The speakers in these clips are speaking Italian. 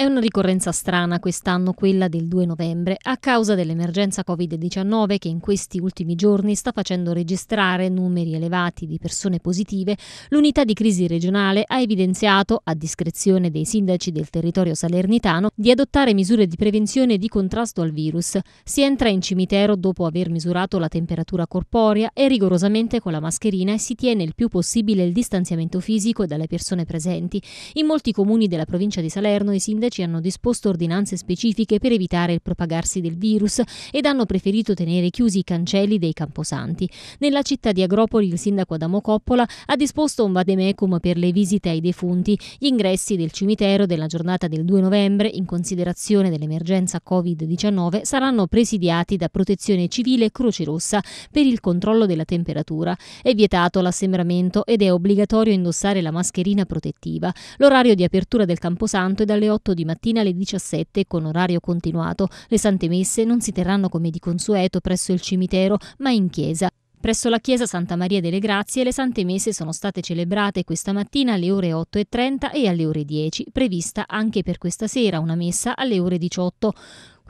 È una ricorrenza strana quest'anno quella del 2 novembre a causa dell'emergenza Covid-19 che in questi ultimi giorni sta facendo registrare numeri elevati di persone positive. L'unità di crisi regionale ha evidenziato, a discrezione dei sindaci del territorio salernitano, di adottare misure di prevenzione e di contrasto al virus. Si entra in cimitero dopo aver misurato la temperatura corporea e rigorosamente con la mascherina e si tiene il più possibile il distanziamento fisico dalle persone presenti. In molti comuni della provincia di Salerno i sindaci medici hanno disposto ordinanze specifiche per evitare il propagarsi del virus ed hanno preferito tenere chiusi i cancelli dei camposanti. Nella città di Agropoli il sindaco Adamo Coppola ha disposto un vademecum per le visite ai defunti. Gli ingressi del cimitero della giornata del 2 novembre, in considerazione dell'emergenza Covid-19, saranno presidiati da Protezione Civile e Croce Rossa per il controllo della temperatura. È vietato l'assembramento ed è obbligatorio indossare la mascherina protettiva. L'orario di apertura del camposanto è dalle 8 di di mattina alle 17 con orario continuato. Le sante messe non si terranno come di consueto presso il cimitero, ma in chiesa. Presso la chiesa Santa Maria delle Grazie le sante messe sono state celebrate questa mattina alle ore 8.30 e alle ore 10, prevista anche per questa sera una messa alle ore 18.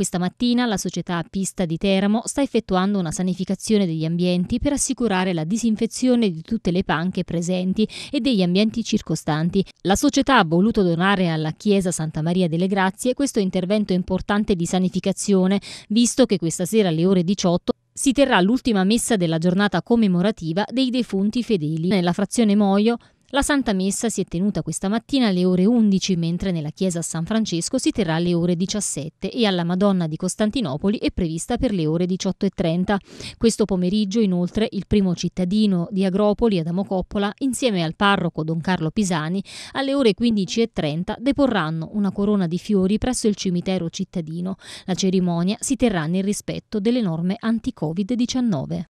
Questa mattina la società Pista di Teramo sta effettuando una sanificazione degli ambienti per assicurare la disinfezione di tutte le panche presenti e degli ambienti circostanti. La società ha voluto donare alla Chiesa Santa Maria delle Grazie questo intervento importante di sanificazione, visto che questa sera alle ore 18 si terrà l'ultima messa della giornata commemorativa dei defunti fedeli nella frazione Moio la Santa Messa si è tenuta questa mattina alle ore 11, mentre nella chiesa San Francesco si terrà alle ore 17 e alla Madonna di Costantinopoli è prevista per le ore 18.30. Questo pomeriggio, inoltre, il primo cittadino di Agropoli, Adamo Coppola, insieme al parroco Don Carlo Pisani, alle ore 15.30 deporranno una corona di fiori presso il cimitero cittadino. La cerimonia si terrà nel rispetto delle norme anti-Covid-19.